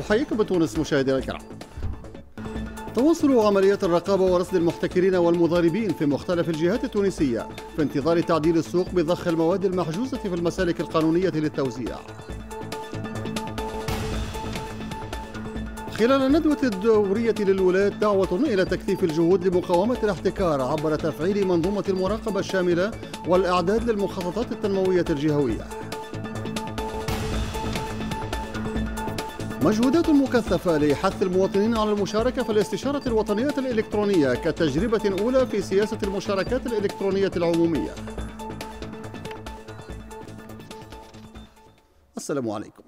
أحييكم بتونس مشاهدينا الكرام تواصل عمليات الرقابة ورصد المحتكرين والمضاربين في مختلف الجهات التونسية في انتظار تعديل السوق بضخ المواد المحجوزة في المسالك القانونية للتوزيع خلال الندوة الدورية للولايات دعوة إلى تكثيف الجهود لمقاومة الاحتكار عبر تفعيل منظومة المراقبة الشاملة والإعداد للمخططات التنموية الجهوية مجهودات مكثفة لحث المواطنين على المشاركة في الاستشارة الوطنية الإلكترونية كتجربة أولى في سياسة المشاركات الإلكترونية العمومية السلام عليكم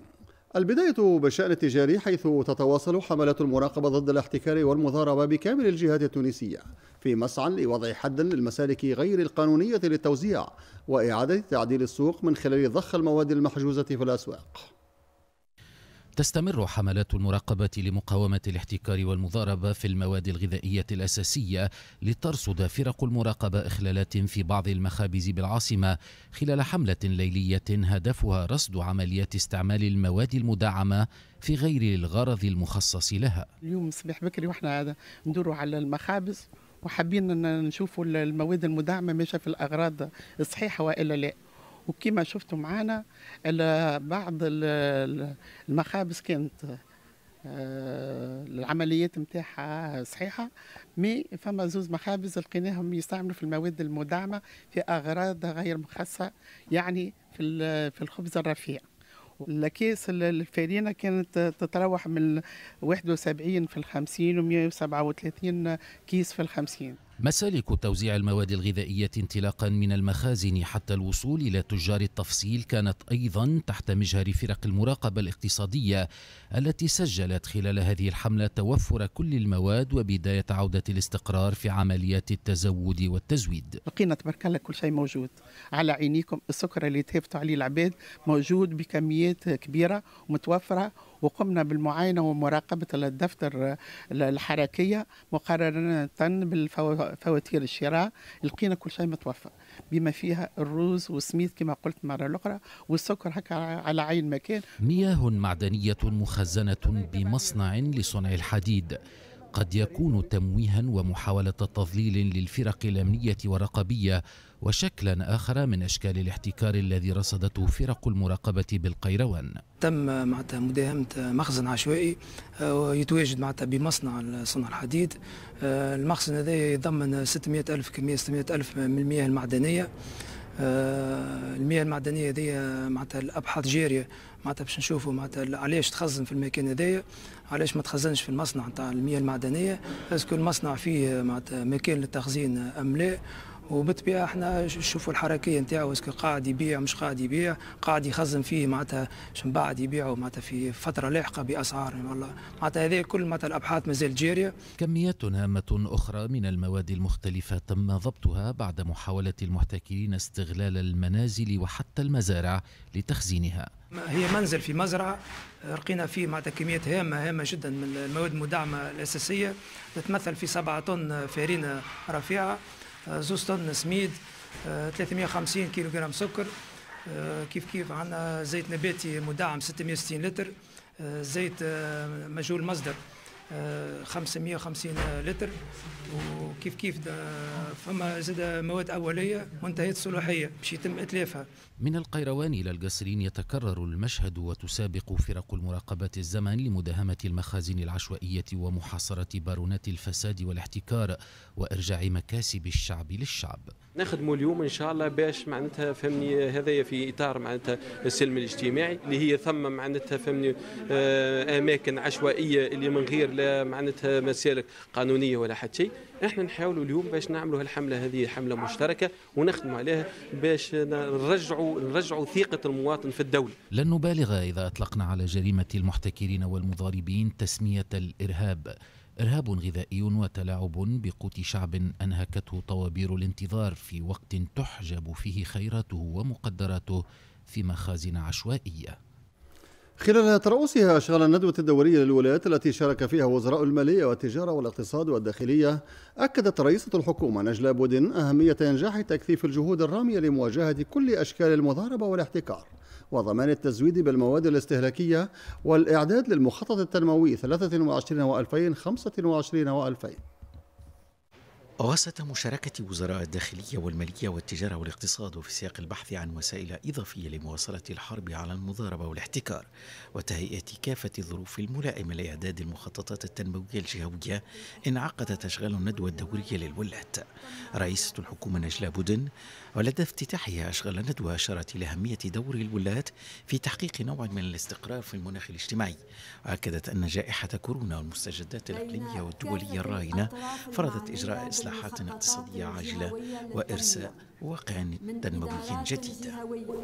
البداية بالشأن التجاري حيث تتواصل حملات المراقبة ضد الاحتكار والمضاربة بكامل الجهات التونسية في مسعى لوضع حد للمسالك غير القانونية للتوزيع وإعادة تعديل السوق من خلال ضخ المواد المحجوزة في الأسواق تستمر حملات المراقبة لمقاومة الاحتكار والمضاربة في المواد الغذائية الأساسية لترصد فرق المراقبة إخلالات في بعض المخابز بالعاصمة خلال حملة ليلية هدفها رصد عمليات استعمال المواد المدعمة في غير الغرض المخصص لها اليوم صباح بكري واحنا ندوروا على المخابز وحابين نشوفوا المواد المدعمة ماشية في الأغراض الصحيحة وإلا لا وكما شفتوا معانا بعض المخابز كانت آه، العمليات نتاعها صحيحه مي فما زوز مخابز لقيناهم يستعملوا في المواد المدعمه في اغراض غير مخصصه يعني في في الخبز الرفيع الأكياس الفارينة كانت تتراوح من 71 في الخمسين و 137 كيس في الخمسين مسالك توزيع المواد الغذائية انطلاقا من المخازن حتى الوصول إلى تجار التفصيل كانت أيضا تحت مجهر فرق المراقبة الاقتصادية التي سجلت خلال هذه الحملة توفر كل المواد وبداية عودة الاستقرار في عمليات التزود والتزويد لقينا تبارك الله كل شيء موجود على عينيكم السكر اللي تهفتوا عليه العباد موجود بكميات كبيرة ومتوفرة وقمنا بالمعاينة ومراقبة الدفتر الحركية مقارنة بالفواتير الشراء لقينا كل شيء متوفر بما فيها الرز والسميد كما قلت مرة الأخرى والسكر هكا على عين مكان مياه معدنية مخزنة بمصنع لصنع الحديد قد يكون تمويها ومحاولة تضليل للفرق الأمنية ورقبيه وشكلا آخر من أشكال الاحتكار الذي رصدته فرق المراقبة بالقيروان تم معناتها مداهمة مخزن عشوائي آه، يتواجد معناتها بمصنع صنع الحديد آه، المخزن هذا يضمن 600 ألف كمية 600 ألف من المياه المعدنية آه، المياه المعدنيه هذه معناتها الابحاث جاريه معناتها باش نشوفوا معناتها علاش تخزن في المكان هذايا علاش ما تخزنش في المصنع نتاع المياه المعدنيه اسكو المصنع فيه مكان للتخزين ام لا وبالطبيعه احنا نشوفوا الحركيه نتاعو اسكو قاعد يبيع مش قاعد يبيع قاعد يخزن فيه معناتها شن بعد يبيعوا معناتها في فتره لاحقه باسعار والله معناتها هذا كل معناتها الابحاث مازال جاريه كميات هامه اخرى من المواد المختلفه تم ضبطها بعد محاوله المحتكرين استغلال المنازل وحتى المزارع لتخزينها هي منزل في مزرعه لقينا فيه معناتها كميات هامه هامه جدا من المواد المدعمه الاساسيه تتمثل في 7 طن فارينه رفيعه زوز طن سميد 350 كيلو جرام سكر كيف كيف عندنا زيت نباتي مدعم 660 لتر زيت مجهول مصدر 550 لتر وكيف كيف فما زاد مواد أولية وانتهت صلاحية باش يتم إتلافها من القيروان إلى القصرين يتكرر المشهد وتسابق فرق المراقبة الزمن لمداهمة المخازن العشوائية ومحاصرة بارونات الفساد والاحتكار وإرجاع مكاسب الشعب للشعب نخدموا اليوم ان شاء الله باش معناتها فهمني هذايا في اطار معناتها السلم الاجتماعي اللي هي ثم معناتها فهمني آه، اماكن عشوائيه اللي من غير لا معناتها مسالك قانونيه ولا حتى شيء احنا نحاولوا اليوم باش نعملوا الحمله هذه حمله مشتركه ونخدموا عليها باش نرجعوا نرجعوا ثقه المواطن في الدوله. لن نبالغ اذا اطلقنا على جريمه المحتكرين والمضاربين تسميه الارهاب إرهاب غذائي وتلاعب بقوت شعب أنهكته طوابير الانتظار في وقت تحجب فيه خيراته ومقدراته في مخازن عشوائية خلال ترأسها أشغال الندوة الدولية للولايات التي شارك فيها وزراء المالية والتجارة والاقتصاد والداخلية أكدت رئيسة الحكومة نجلاء بودن أهمية إنجاح تكثيف الجهود الرامية لمواجهة كل أشكال المضاربة والاحتكار وضمان التزويد بالمواد الاستهلاكية والإعداد للمخطط التنموي 23 و2025 و2000 وسط مشاركة وزراء الداخلية والمالية والتجارة والاقتصاد في سياق البحث عن وسائل إضافية لمواصلة الحرب على المضاربة والاحتكار وتهيئة كافة الظروف الملائمة لإعداد المخططات التنموية الجهوية انعقد تشغيل الندوة الدورية للولاة رئيسة الحكومة نجلة بودن ولدى افتتاحها أشغال الندوة أشارت إلى أهمية دور الولاة في تحقيق نوع من الاستقرار في المناخ الاجتماعي وأكدت أن جائحة كورونا والمستجدات الإقليمية والدولية الراهنة فرضت إجراء إصلاح مصلحات اقتصادية عاجلة وإرساء واقع تنموي جديد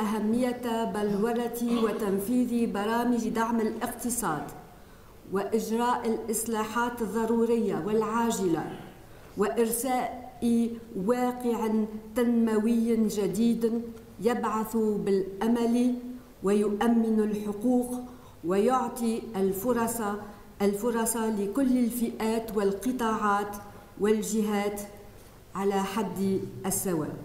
أهمية بلورة وتنفيذ برامج دعم الاقتصاد وإجراء الإصلاحات الضرورية والعاجلة وإرساء واقع تنموي جديد يبعث بالأمل ويؤمن الحقوق ويعطي الفرص الفرص لكل الفئات والقطاعات والجهات على حد السواء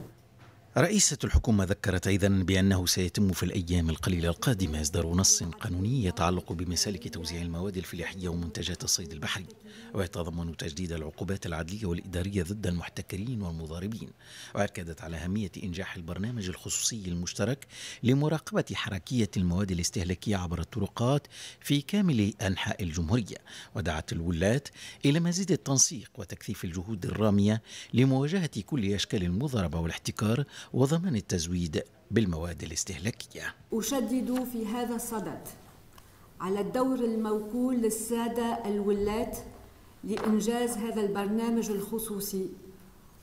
رئيسة الحكومة ذكرت أيضا بأنه سيتم في الأيام القليلة القادمة إصدار نص قانوني يتعلق بمسالك توزيع المواد الفلاحية ومنتجات الصيد البحري ويتضمن تجديد العقوبات العدلية والإدارية ضد المحتكرين والمضاربين وأكدت على أهمية إنجاح البرنامج الخصوصي المشترك لمراقبة حركية المواد الاستهلاكية عبر الطرقات في كامل أنحاء الجمهورية ودعت الولاة إلى مزيد التنسيق وتكثيف الجهود الرامية لمواجهة كل أشكال المضاربة والاحتكار وضمان التزويد بالمواد الاستهلاكية أشدد في هذا الصدد على الدور الموكول للسادة الولاة لإنجاز هذا البرنامج الخصوصي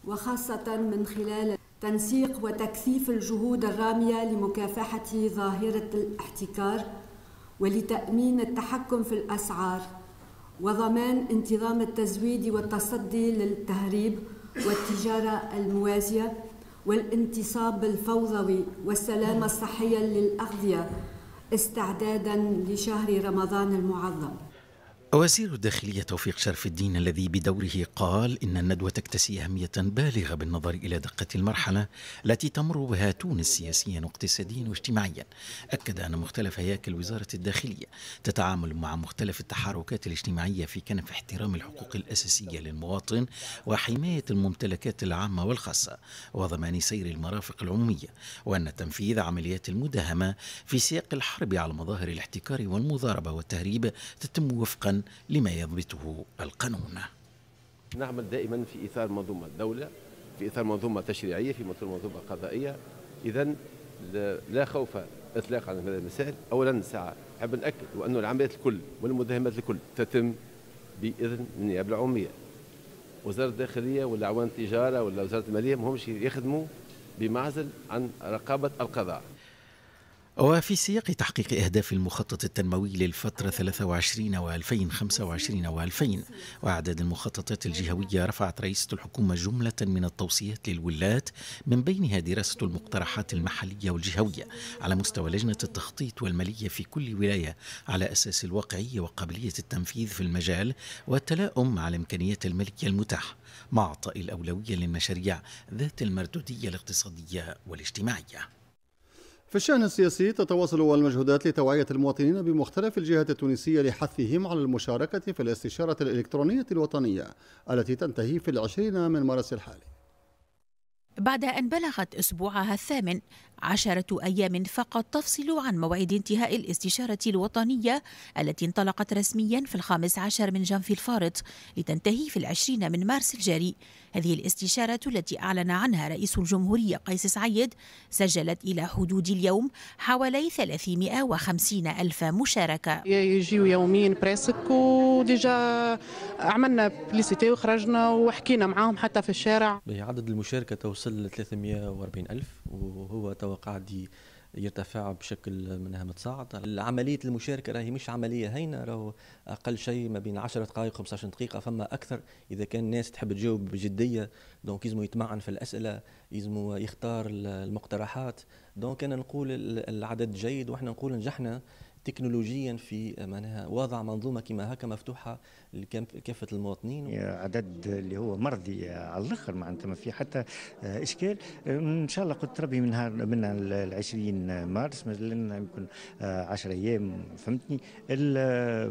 وخاصة من خلال تنسيق وتكثيف الجهود الرامية لمكافحة ظاهرة الاحتكار ولتأمين التحكم في الأسعار وضمان انتظام التزويد والتصدي للتهريب والتجارة الموازية والانتصاب الفوضوي والسلامة الصحية للأغذية استعدادا لشهر رمضان المعظم وزير الداخلية توفيق شرف الدين الذي بدوره قال إن الندوة تكتسي أهمية بالغة بالنظر إلى دقة المرحلة التي تمر بها تونس سياسيا واقتصاديا واجتماعيا أكد أن مختلف هياكل وزارة الداخلية تتعامل مع مختلف التحركات الاجتماعية في كنف احترام الحقوق الأساسية للمواطن وحماية الممتلكات العامة والخاصة وضمان سير المرافق العمومية وأن تنفيذ عمليات المداهمة في سياق الحرب على مظاهر الاحتكار والمضاربة والتهريب تتم وفقا لما يضبطه القانون نعمل دائما في إطار منظومة الدولة في إطار منظومة تشريعية في إطار منظومة قضائية إذا لا خوف إطلاقا على هذه المسائل أولا ساعة أحب نأكد وأن العمليات الكل والمداهمات الكل تتم بإذن النيابة العمومية وزارة الداخلية ولا عوان التجارة ولا وزارة المالية ما همش يخدموا بمعزل عن رقابة القضاء وفي سياق تحقيق أهداف المخطط التنموي للفترة 23 و2025 و2000 وأعداد المخططات الجهوية رفعت رئيسة الحكومة جملة من التوصيات للولاة من بينها دراسة المقترحات المحلية والجهوية على مستوى لجنة التخطيط والمالية في كل ولاية على أساس الواقعية وقابلية التنفيذ في المجال والتلاؤم على الإمكانيات المالية المتاحة مع إعطاء الأولوية للمشاريع ذات المردودية الاقتصادية والاجتماعية في الشأن السياسي تتواصل المجهودات لتوعية المواطنين بمختلف الجهات التونسية لحثهم على المشاركة في الاستشارة الإلكترونية الوطنية التي تنتهي في العشرين من مارس الحالي بعد أن بلغت أسبوعها الثامن عشرة أيام فقط تفصل عن موعد انتهاء الاستشارة الوطنية التي انطلقت رسميا في الخامس عشر من جانفي الفارط لتنتهي في العشرين من مارس الجاري هذه الاستشارة التي أعلن عنها رئيس الجمهورية قيس سعيد سجلت إلى حدود اليوم حوالي 350 ألف مشاركة يجيو يومين بريسك وديجا عملنا بليسيتي وخرجنا وحكينا معاهم حتى في الشارع عدد المشاركة توصل ل 340 ألف وهو قاعد يرتفع بشكل منها متصاعد عملية المشاركة راهي مش عملية هينة راهو أقل شيء ما بين 10 دقائق 15 دقيقة فما أكثر إذا كان الناس تحب تجاوب بجدية دونك يزمو يتمعن في الأسئلة يزمو يختار المقترحات دونك أنا نقول العدد جيد وإحنا نقول نجحنا تكنولوجيا في آه، معناها وضع منظومه كما هكا مفتوحه لكافه المواطنين عدد اللي هو مرضي آه، على الاخر معناتها ما في حتى آه، اشكال ان شاء الله قلت ربي من نهار من ال 20 مارس مثلا يمكن 10 ايام فهمتني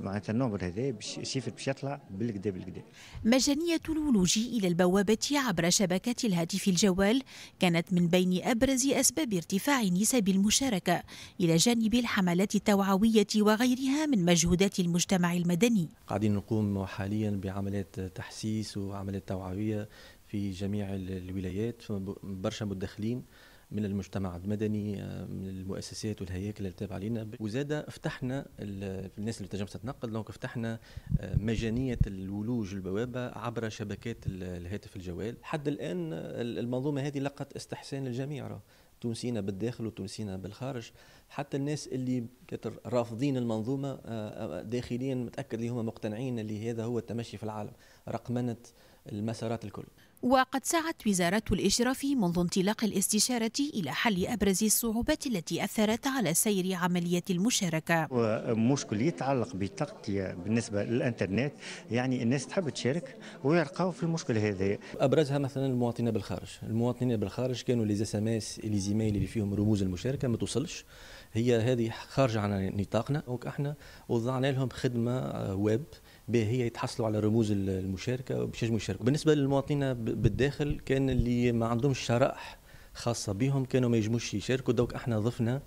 معناتها النومبر هذا الشيفر باش يطلع بالكدا بالكدا مجانيه الولوج الى البوابه عبر شبكات الهاتف الجوال كانت من بين ابرز اسباب ارتفاع نسب المشاركه الى جانب الحملات التوعوية التنموية وغيرها من مجهودات المجتمع المدني قاعدين نقوم حاليا بعمليات تحسيس وعمليات توعوية في جميع الولايات برشا مدخلين من المجتمع المدني آه، من المؤسسات والهياكل اللي تابعه لنا وزاده فتحنا الناس اللي تنجم تتنقل دونك فتحنا آه، مجانيه الولوج البوابه عبر شبكات الهاتف الجوال حد الان آه، المنظومه هذه لقت استحسان الجميع راه تونسينا بالداخل وتونسينا بالخارج حتى الناس اللي كتر رافضين المنظومه آه، آه، داخليا متاكد اللي هم مقتنعين اللي هذا هو التمشي في العالم رقمنه المسارات الكل وقد سعت وزارة الإشراف منذ انطلاق الاستشارة إلى حل أبرز الصعوبات التي أثرت على سير عملية المشاركة ومشكل يتعلق بالتغطية بالنسبة للإنترنت يعني الناس تحب تشارك ويلقاو في المشكل هذا أبرزها مثلا المواطنين بالخارج المواطنين بالخارج كانوا لي اس ام اس اللي فيهم رموز المشاركة ما توصلش هي هذه خارجه عن نطاقنا دونك احنا وضعنا لهم خدمه آه، ويب هي يتحصلوا على رموز المشاركه باش ينجموا يشاركوا بالنسبه للمواطنين بالداخل كان اللي ما عندهمش شرائح خاصه بهم كانوا ما يجموش يشاركوا دوك احنا ضفنا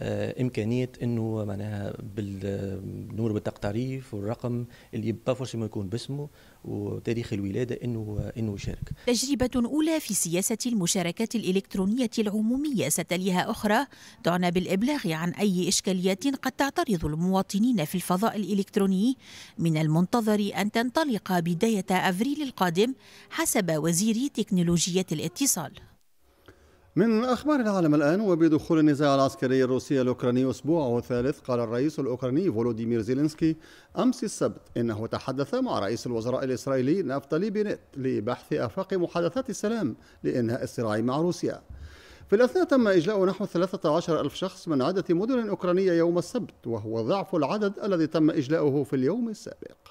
آه، امكانيه انه معناها بالنمر التعريف والرقم اللي ما يكون باسمه وتاريخ الولاده انه انه يشارك. تجربه اولى في سياسه المشاركات الالكترونيه العموميه ستليها اخرى تعنى بالابلاغ عن اي اشكاليات قد تعترض المواطنين في الفضاء الالكتروني من المنتظر ان تنطلق بدايه افريل القادم حسب وزير تكنولوجيات الاتصال. من أخبار العالم الآن وبدخول النزاع العسكري الروسي الأوكراني أسبوعه الثالث قال الرئيس الأوكراني فولوديمير زيلينسكي أمس السبت إنه تحدث مع رئيس الوزراء الإسرائيلي نفتالي بنت لبحث آفاق محادثات السلام لإنهاء الصراع مع روسيا في الأثناء تم إجلاء نحو 13 ألف شخص من عدة مدن أوكرانية يوم السبت وهو ضعف العدد الذي تم إجلاؤه في اليوم السابق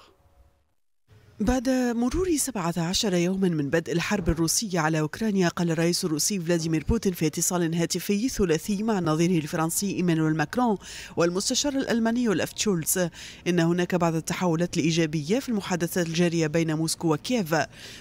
بعد مرور 17 يوما من بدء الحرب الروسية على أوكرانيا قال الرئيس الروسي فلاديمير بوتين في اتصال هاتفي ثلاثي مع نظيره الفرنسي إيمانويل ماكرون والمستشار الألماني أولف تشولز إن هناك بعض التحولات الإيجابية في المحادثات الجارية بين موسكو وكييف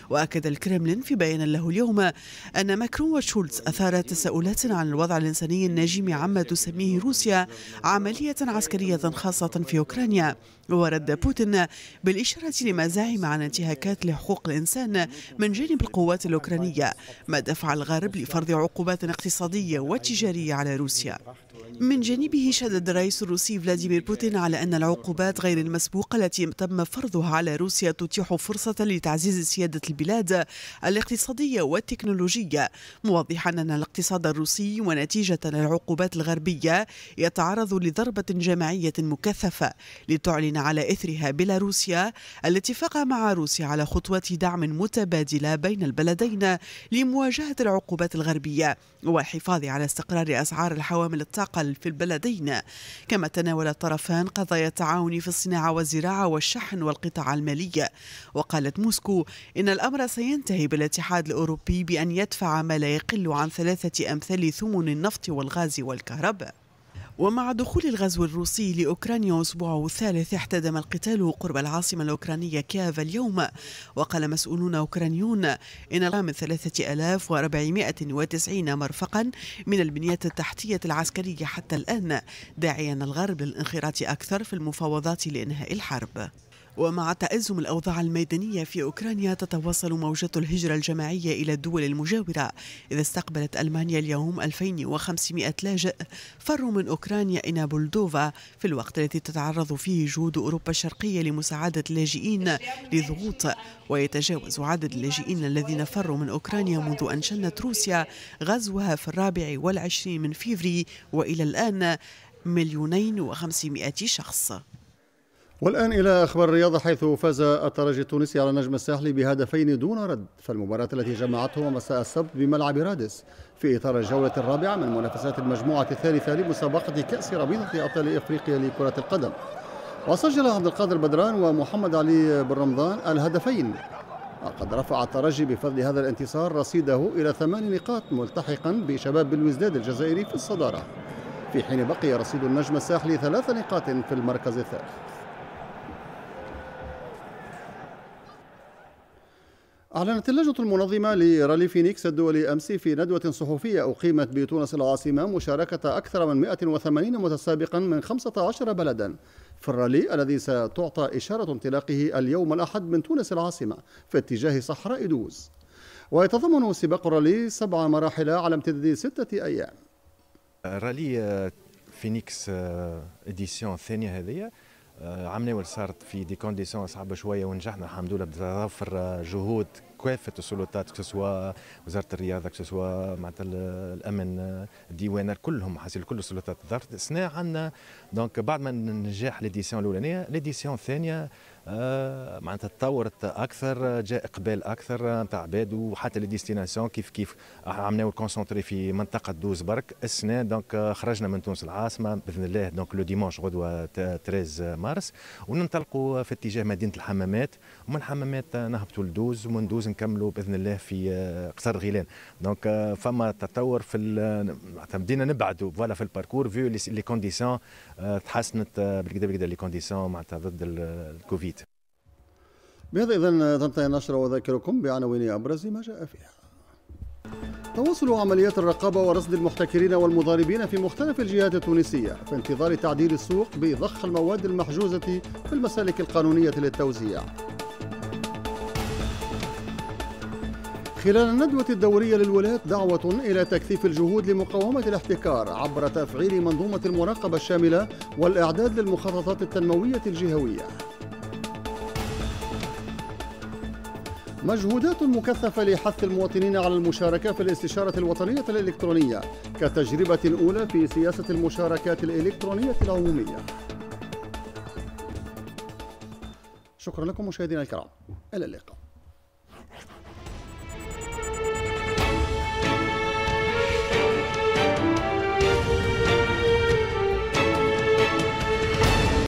وأكد الكرملين في بيان له اليوم أن ماكرون وتشولز أثار تساؤلات عن الوضع الإنساني الناجم عما تسميه روسيا عملية عسكرية خاصة في أوكرانيا ورد بوتين بالإشارة لمزاعم عن انتهاكات لحقوق الإنسان من جانب القوات الأوكرانية ما دفع الغرب لفرض عقوبات اقتصادية وتجارية على روسيا من جانبه شدد الرئيس الروسي فلاديمير بوتين على أن العقوبات غير المسبوقة التي تم فرضها على روسيا تتيح فرصة لتعزيز سيادة البلاد الاقتصادية والتكنولوجية موضحا أن الاقتصاد الروسي ونتيجة للعقوبات الغربية يتعرض لضربة جماعية مكثفة لتعلن على إثرها بيلاروسيا الاتفاق مع روسيا على خطوات دعم متبادلة بين البلدين لمواجهة العقوبات الغربية والحفاظ على استقرار أسعار الحوامل الطاقة العقل في البلدين كما تناول الطرفان قضايا التعاون في الصناعة والزراعة والشحن والقطاع المالي وقالت موسكو إن الأمر سينتهي بالاتحاد الأوروبي بأن يدفع ما لا يقل عن ثلاثة أمثال ثمن النفط والغاز والكهرباء ومع دخول الغزو الروسي لأوكرانيا أسبوعه الثالث احتدم القتال قرب العاصمة الأوكرانية كييف اليوم وقال مسؤولون أوكرانيون إن من 3490 مرفقا من البنية التحتية العسكرية حتى الآن داعيا الغرب للانخراط أكثر في المفاوضات لإنهاء الحرب ومع تأزم الأوضاع الميدانية في أوكرانيا تتواصل موجة الهجرة الجماعية إلى الدول المجاورة إذا استقبلت ألمانيا اليوم 2500 لاجئ فروا من أوكرانيا إلى بولدوفا في الوقت الذي تتعرض فيه جهود أوروبا الشرقية لمساعدة اللاجئين لضغوط ويتجاوز عدد اللاجئين الذين فروا من أوكرانيا منذ أن شنت روسيا غزوها في الرابع والعشرين من فيفري وإلى الآن مليونين وخمسمائة شخص والآن إلى أخبار الرياضة حيث فاز الترجي التونسي على نجم الساحلي بهدفين دون رد فالمباراة التي جمعتهما مساء السبت بملعب رادس في إطار الجولة الرابعة من منافسات المجموعة الثالثة لمسابقة كأس رابطة أبطال إفريقيا لكرة القدم وسجل عبد القادر بدران ومحمد علي بن رمضان الهدفين وقد رفع الترجي بفضل هذا الانتصار رصيده إلى ثمان نقاط ملتحقا بشباب بالوزداد الجزائري في الصدارة في حين بقي رصيد النجم الساحلي ثلاث نقاط في المركز الثالث أعلنت اللجنة المنظمة لرالي فينيكس الدولي أمس في ندوة صحفية أقيمت بتونس العاصمة مشاركة أكثر من 180 متسابقا من 15 بلدا في الرالي الذي ستعطى إشارة انطلاقه اليوم الأحد من تونس العاصمة في اتجاه صحراء دوز ويتضمن سباق الرالي سبع مراحل على امتداد ستة أيام رالي فينيكس إديسيون الثانية هذه عملنا صارت في دي كونديسيون صعبه شويه ونجحنا الحمد لله بتضافر جهود كافه السلطات كسوا وزاره الرياضه كسوا معناتها الامن الديوان كلهم حاصل كل السلطات الظهر سنا عندنا دونك بعد ما نجاح ليديسيون الاولانيه ليديسيون الثانيه آه، معناتها تطورت اكثر جاء اقبال اكثر نتاع عباد وحتى لي ديستيناسيون كيف كيف عملناو كونسونتري في منطقه دوز برك السنه دونك خرجنا من تونس العاصمه باذن الله دونك لو ديمونش غدوه 13 مارس وننطلقوا في اتجاه مدينه الحمامات ومن الحمامات نهبطوا لدوز ومن دوز نكملوا باذن الله في آه، قصر الغيلان دونك آه، فما تطور في معناتها بدينا نبعدوا فوالا في الباركور فيو لي كونديسيون تحسنت بالكدا بالكدا لي كونديسيون معناتها ضد الكوفيد بهذا إذا تنتهي النشرة وذاكركم بعناوين أبرز ما جاء فيها تواصل عمليات الرقابة ورصد المحتكرين والمضاربين في مختلف الجهات التونسية في انتظار تعديل السوق بضخ المواد المحجوزة في المسالك القانونية للتوزيع خلال الندوة الدورية للولايات دعوة إلى تكثيف الجهود لمقاومة الاحتكار عبر تفعيل منظومة المراقبة الشاملة والإعداد للمخططات التنموية الجهوية مجهودات مكثفة لحث المواطنين على المشاركة في الاستشارة الوطنية الإلكترونية كتجربة أولى في سياسة المشاركات الإلكترونية العمومية شكرا لكم مشاهدينا الكرام إلى اللقاء